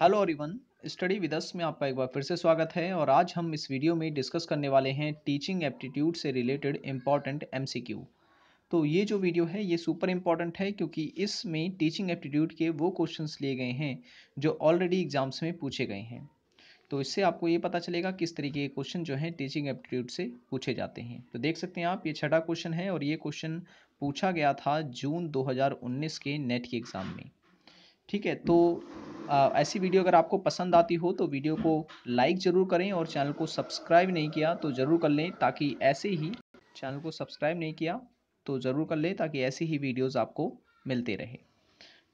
hello everyone study with us में आपका एक बार फिर से स्वागत है और आज हम इस वीडियो में डिस्कस करने वाले हैं टीचिंग एप्टीट्यूड से रिलेटेड इम्पॉर्टेंट एमसीक्यू तो ये जो वीडियो है ये सुपर इम्पॉर्टेंट है क्योंकि इसमें टीचिंग एप्टीट्यूड के वो क्वेश्चंस लिए गए हैं जो ऑलरेडी एग्जाम्स में पूछे गए हैं तो इससे आपको ये पता चलेगा किस तरीके के क्वेश्चन जो हैं टीचिंग एप्टीट्यूड से पूछे जाते हैं तो देख सकते हैं आप ये छठा क्वेश्चन है और ये क्वेश्चन पूछा गया था जून 2019 के नेट के एग्ज़ाम में ठीक है तो आ, ऐसी वीडियो अगर आपको पसंद आती हो तो वीडियो को लाइक ज़रूर करें और चैनल को सब्सक्राइब नहीं किया तो ज़रूर कर लें ताकि ऐसे ही चैनल को सब्सक्राइब नहीं किया तो ज़रूर कर लें ताकि ऐसे ही वीडियोस आपको मिलते रहे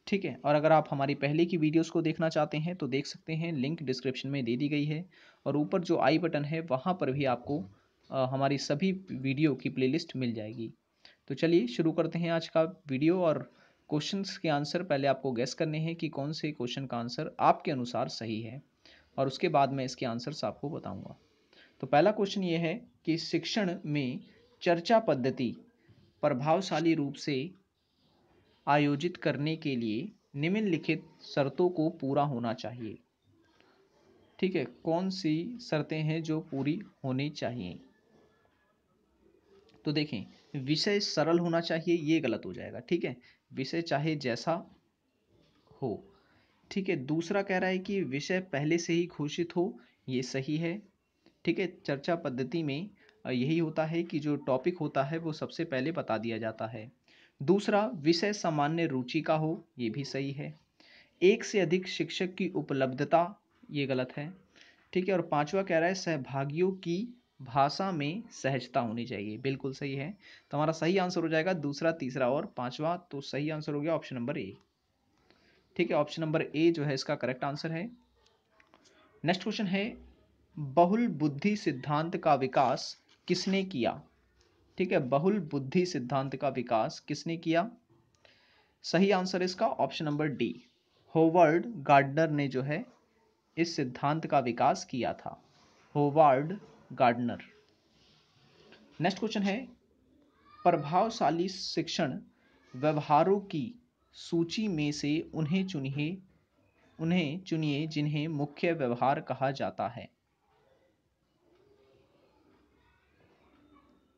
ठीक है और अगर आप हमारी पहले की वीडियोस को देखना चाहते हैं तो देख सकते हैं लिंक डिस्क्रिप्शन में दे दी गई है और ऊपर जो आई बटन है वहाँ पर भी आपको आ, हमारी सभी वीडियो की प्ले मिल जाएगी तो चलिए शुरू करते हैं आज का वीडियो और क्वेश्चंस के आंसर पहले आपको गैस करने हैं कि कौन से क्वेश्चन का आंसर आपके अनुसार सही है और उसके बाद मैं इसके आंसर्स आपको बताऊंगा तो पहला क्वेश्चन ये है कि शिक्षण में चर्चा पद्धति प्रभावशाली रूप से आयोजित करने के लिए निम्नलिखित शर्तों को पूरा होना चाहिए ठीक है कौन सी शर्तें हैं जो पूरी होनी चाहिए तो देखें विषय सरल होना चाहिए ये गलत हो जाएगा ठीक है विषय चाहे जैसा हो ठीक है दूसरा कह रहा है कि विषय पहले से ही घोषित हो ये सही है ठीक है चर्चा पद्धति में यही होता है कि जो टॉपिक होता है वो सबसे पहले बता दिया जाता है दूसरा विषय सामान्य रुचि का हो ये भी सही है एक से अधिक शिक्षक की उपलब्धता ये गलत है ठीक है और पांचवा कह रहा है सहभागियों की भाषा में सहजता होनी चाहिए बिल्कुल सही है तो हमारा सही आंसर हो जाएगा दूसरा तीसरा और पांचवा तो सही आंसर हो गया ऑप्शन नंबर ए ठीक है ऑप्शन नंबर ए जो है इसका करेक्ट आंसर है नेक्स्ट क्वेश्चन है बहुल बुद्धि सिद्धांत का विकास किसने किया ठीक है बहुल बुद्धि सिद्धांत का विकास किसने किया सही आंसर इसका option number D Howard Gardner ने जो है इस सिद्धांत का विकास किया था होवर्ड गार्डनर नेक्स्ट क्वेश्चन है प्रभावशाली शिक्षण व्यवहारों की सूची में से उन्हें चुनिए उन्हें चुनिए जिन्हें मुख्य व्यवहार कहा जाता है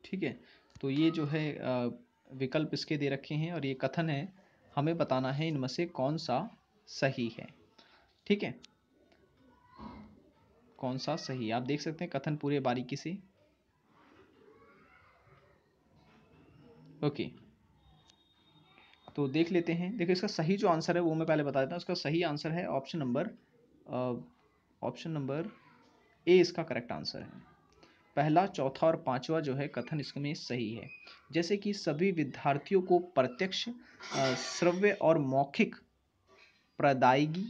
ठीक है तो ये जो है विकल्प इसके दे रखे हैं और ये कथन है हमें बताना है इनमें से कौन सा सही है ठीक है कौन सा सही आप देख सकते हैं कथन पूरे बारीकी से ओके तो देख लेते हैं देखिए इसका सही जो आंसर है वो मैं पहले बता देता हूँ उसका सही आंसर है option number option number A इसका करेक्ट आंसर है पहला चौथा और पांचवा जो है कथन इसमें सही है जैसे कि सभी विद्यार्थियों को प्रत्यक्ष श्रव्य और मौखिक प्रदायगी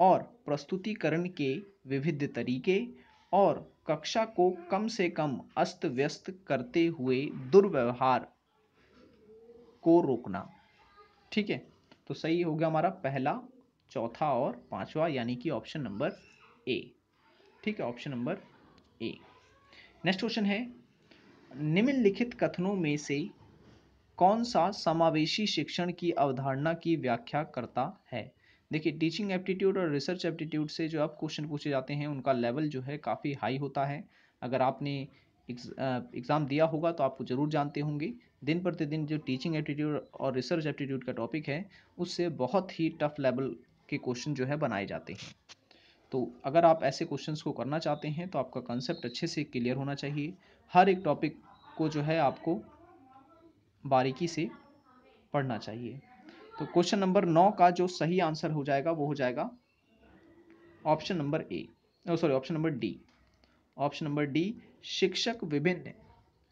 और प्रस्तुतिकरण के विविध तरीके और कक्षा को कम से कम अस्त व्यस्त करते हुए दुर्व्यवहार को रोकना ठीक है तो सही हो गया हमारा पहला चौथा और पांचवा यानी कि ऑप्शन नंबर ए ठीक है option number A next question है निम्नलिखित कथनों में से कौन सा समावेशी शिक्षण की अवधारणा की व्याख्या करता है देखिए टीचिंग एप्टीट्यूड और रिसर्च एप्टीट्यूड से जो आप क्वेश्चन पूछे जाते हैं उनका लेवल जो है काफ़ी हाई होता है अगर आपने एग्ज़ाम दिया होगा तो आपको ज़रूर जानते होंगे दिन प्रतिदिन जो टीचिंग एप्टीट्यूड और रिसर्च एप्टीट्यूड का टॉपिक है उससे बहुत ही टफ लेवल के क्वेश्चन जो है बनाए जाते हैं तो अगर आप ऐसे क्वेश्चंस को करना चाहते हैं तो आपका कंसेप्ट अच्छे से क्लियर होना चाहिए हर एक टॉपिक को जो है आपको बारीकी से पढ़ना चाहिए तो क्वेश्चन नंबर नौ का जो सही आंसर हो जाएगा वो हो जाएगा option number A sorry option number D option number D शिक्षक विभिन्न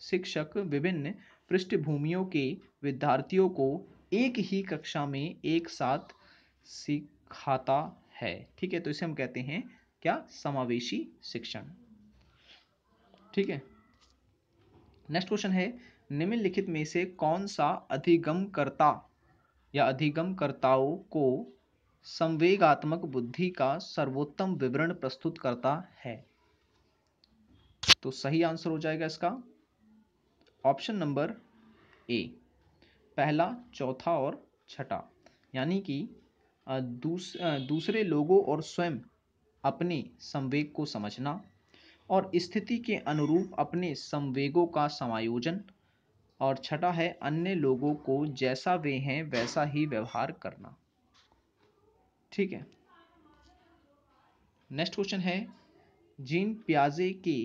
शिक्षक विभिन्न पृष्ठभूमियों के विद्यार्थियों को एक ही कक्षा में एक साथ सिखाता है ठीक है तो इसे हम कहते हैं क्या समावेशी शिक्षण ठीक है नेक्स्ट क्वेश्चन है निम्नलिखित में से कौन सा अधिगम करता या अधिगमकर्ताओं को संवेगात्मक बुद्धि का सर्वोत्तम विवरण प्रस्तुत करता है तो सही आंसर हो जाएगा इसका ऑप्शन नंबर ए पहला चौथा और छठा यानी कि दूस, दूसरे लोगों और स्वयं अपने संवेग को समझना और स्थिति के अनुरूप अपने संवेगों का समायोजन और छठा है अन्य लोगों को जैसा वे हैं वैसा ही व्यवहार करना ठीक है नेक्स्ट क्वेश्चन है जीन प्याजे के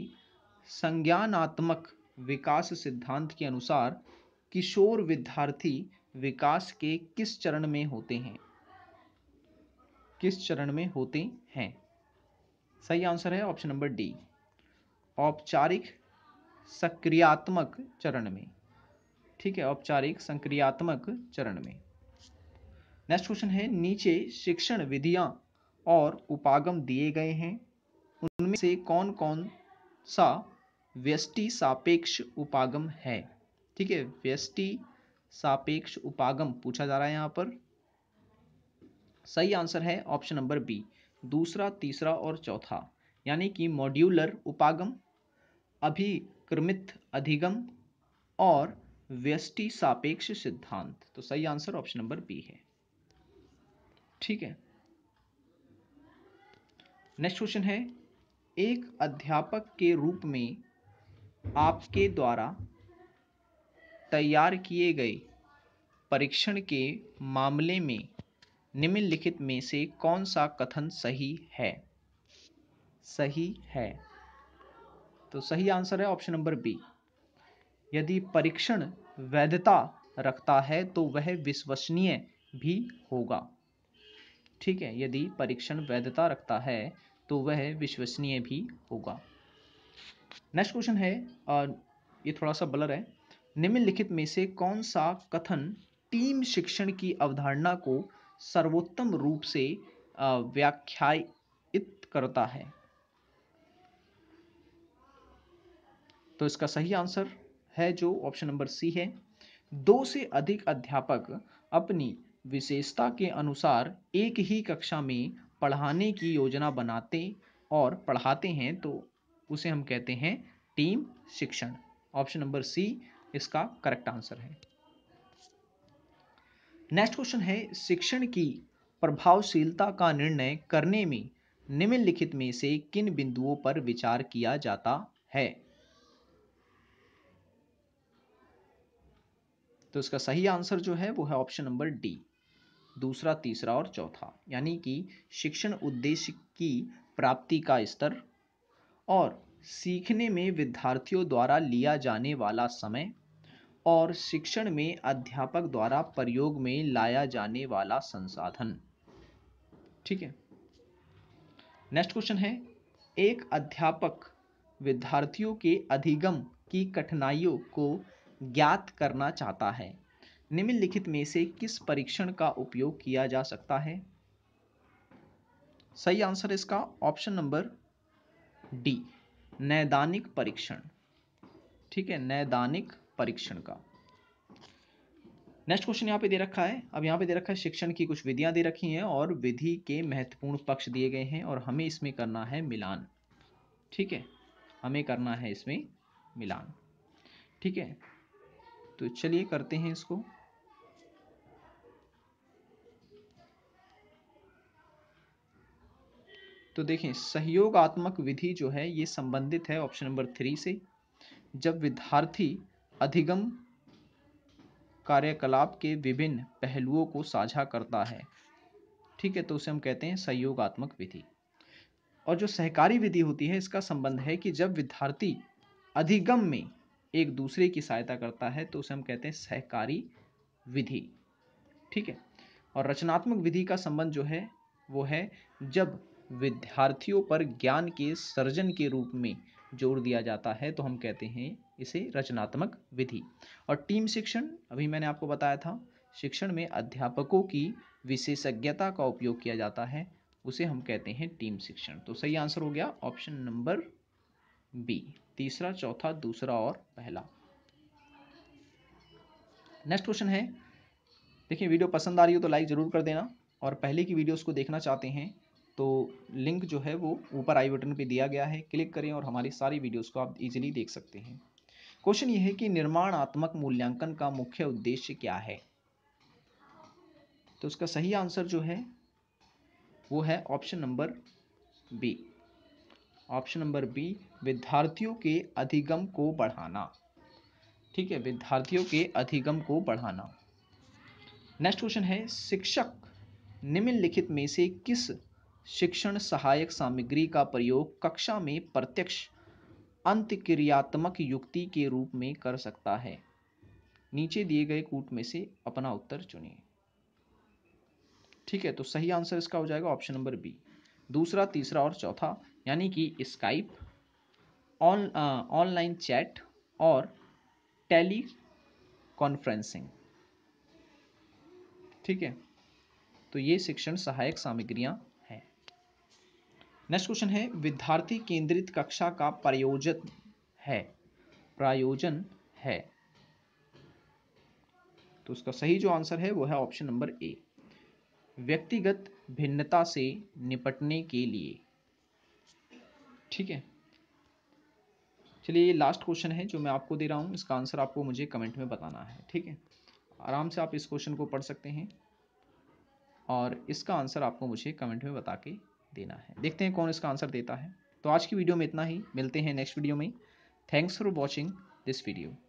संज्ञानात्मक विकास सिद्धांत के अनुसार किशोर विद्यार्थी विकास के किस चरण में होते हैं किस चरण में होते हैं सही आंसर है ऑप्शन नंबर डी औपचारिक सक्रियात्मक चरण में ठीक है औपचारिक संक्रियात्मक चरण में नेक्स्ट क्वेश्चन है नीचे शिक्षण विधियां और उपागम दिए गए हैं उनमें से कौन कौन सा व्यष्टि सापेक्ष उपागम है ठीक है व्यष्टि सापेक्ष उपागम पूछा जा रहा है यहाँ पर सही आंसर है ऑप्शन नंबर बी दूसरा तीसरा और चौथा यानी कि मॉड्यूलर उपागम अभिक्रमित अधिगम और व्यष्टि सापेक्ष सिद्धांत तो सही आंसर ऑप्शन नंबर बी है ठीक है नेक्स्ट क्वेश्चन है एक अध्यापक के रूप में आपके द्वारा तैयार किए गए परीक्षण के मामले में निम्नलिखित में से कौन सा कथन सही है सही है तो सही आंसर है ऑप्शन नंबर बी यदि परीक्षण वैधता रखता है तो वह विश्वसनीय भी होगा ठीक है यदि परीक्षण वैधता रखता है तो वह विश्वसनीय भी होगा नेक्स्ट क्वेश्चन है ये थोड़ा सा ब्लर है निम्नलिखित में से कौन सा कथन टीम शिक्षण की अवधारणा को सर्वोत्तम रूप से व्याख्यायित करता है तो इसका सही आंसर है जो ऑप्शन नंबर सी है दो से अधिक अध्यापक अपनी विशेषता के अनुसार एक ही कक्षा में पढ़ाने की योजना बनाते और पढ़ाते हैं तो उसे हम कहते हैं टीम शिक्षण ऑप्शन नंबर सी इसका करेक्ट आंसर है नेक्स्ट क्वेश्चन है शिक्षण की प्रभावशीलता का निर्णय करने में निम्नलिखित में से किन बिंदुओं पर विचार किया जाता है तो इसका सही आंसर जो है वो है ऑप्शन नंबर डी दूसरा तीसरा और चौथा यानी कि शिक्षण उद्देश्य की प्राप्ति का स्तर और सीखने में विद्यार्थियों द्वारा लिया जाने वाला समय और शिक्षण में अध्यापक द्वारा प्रयोग में लाया जाने वाला संसाधन ठीक है नेक्स्ट क्वेश्चन है एक अध्यापक विद्यार्थियों के अधिगम की कठिनाइयों को ज्ञात करना चाहता है निम्नलिखित में से किस परीक्षण का उपयोग किया जा सकता है सही आंसर इसका ऑप्शन नंबर डी नैदानिक परीक्षण ठीक है नैदानिक परीक्षण का नेक्स्ट क्वेश्चन यहाँ पे दे रखा है अब यहाँ पे दे रखा है शिक्षण की कुछ विधियाँ दे रखी हैं और विधि के महत्वपूर्ण पक्ष दिए गए हैं और हमें इसमें करना है मिलान ठीक है हमें करना है इसमें मिलान ठीक है तो चलिए करते हैं इसको तो देखें सहयोगात्मक विधि जो है ये संबंधित है ऑप्शन नंबर थ्री से जब विद्यार्थी अधिगम कार्यकलाप के विभिन्न पहलुओं को साझा करता है ठीक है तो उसे हम कहते हैं सहयोगात्मक विधि और जो सहकारी विधि होती है इसका संबंध है कि जब विद्यार्थी अधिगम में एक दूसरे की सहायता करता है तो उसे हम कहते हैं सहकारी विधि ठीक है और रचनात्मक विधि का संबंध जो है वो है जब विद्यार्थियों पर ज्ञान के सर्जन के रूप में जोर दिया जाता है तो हम कहते हैं इसे रचनात्मक विधि और टीम शिक्षण अभी मैंने आपको बताया था शिक्षण में अध्यापकों की विशेषज्ञता का उपयोग किया जाता है उसे हम कहते हैं टीम शिक्षण तो सही आंसर हो गया ऑप्शन नंबर बी तीसरा चौथा दूसरा और पहला नेक्स्ट क्वेश्चन है देखिए वीडियो पसंद आ रही हो तो लाइक ज़रूर कर देना और पहले की वीडियोस को देखना चाहते हैं तो लिंक जो है वो ऊपर आई बटन पे दिया गया है क्लिक करें और हमारी सारी वीडियोस को आप इजीली देख सकते हैं क्वेश्चन ये है कि निर्माणात्मक मूल्यांकन का मुख्य उद्देश्य क्या है तो उसका सही आंसर जो है वो है option number B option number B विद्यार्थियों के अधिगम को बढ़ाना ठीक है विद्यार्थियों के अधिगम को बढ़ाना नेक्स्ट क्वेश्चन है शिक्षक निम्नलिखित में से किस शिक्षण सहायक सामग्री का प्रयोग कक्षा में प्रत्यक्ष अंतक्रियात्मक युक्ति के रूप में कर सकता है नीचे दिए गए कूट में से अपना उत्तर चुनिए ठीक है तो सही आंसर इसका हो जाएगा ऑप्शन नंबर बी दूसरा तीसरा और चौथा यानी कि स्काइप ऑन ऑनलाइन चैट और टेली कॉन्फ्रेंसिंग ठीक है तो ये शिक्षण सहायक सामग्रियां हैं नेक्स्ट क्वेश्चन है विद्यार्थी केंद्रित कक्षा का प्रयोजन है प्रायोजन है तो उसका सही जो आंसर है वो है ऑप्शन नंबर ए व्यक्तिगत भिन्नता से निपटने के लिए ठीक है चलिए ये लास्ट क्वेश्चन है जो मैं आपको दे रहा हूँ इसका आंसर आपको मुझे कमेंट में बताना है ठीक है आराम से आप इस क्वेश्चन को पढ़ सकते हैं और इसका आंसर आपको मुझे कमेंट में बता के देना है देखते हैं कौन इसका आंसर देता है तो आज की वीडियो में इतना ही मिलते हैं नेक्स्ट वीडियो में thanks for watching this video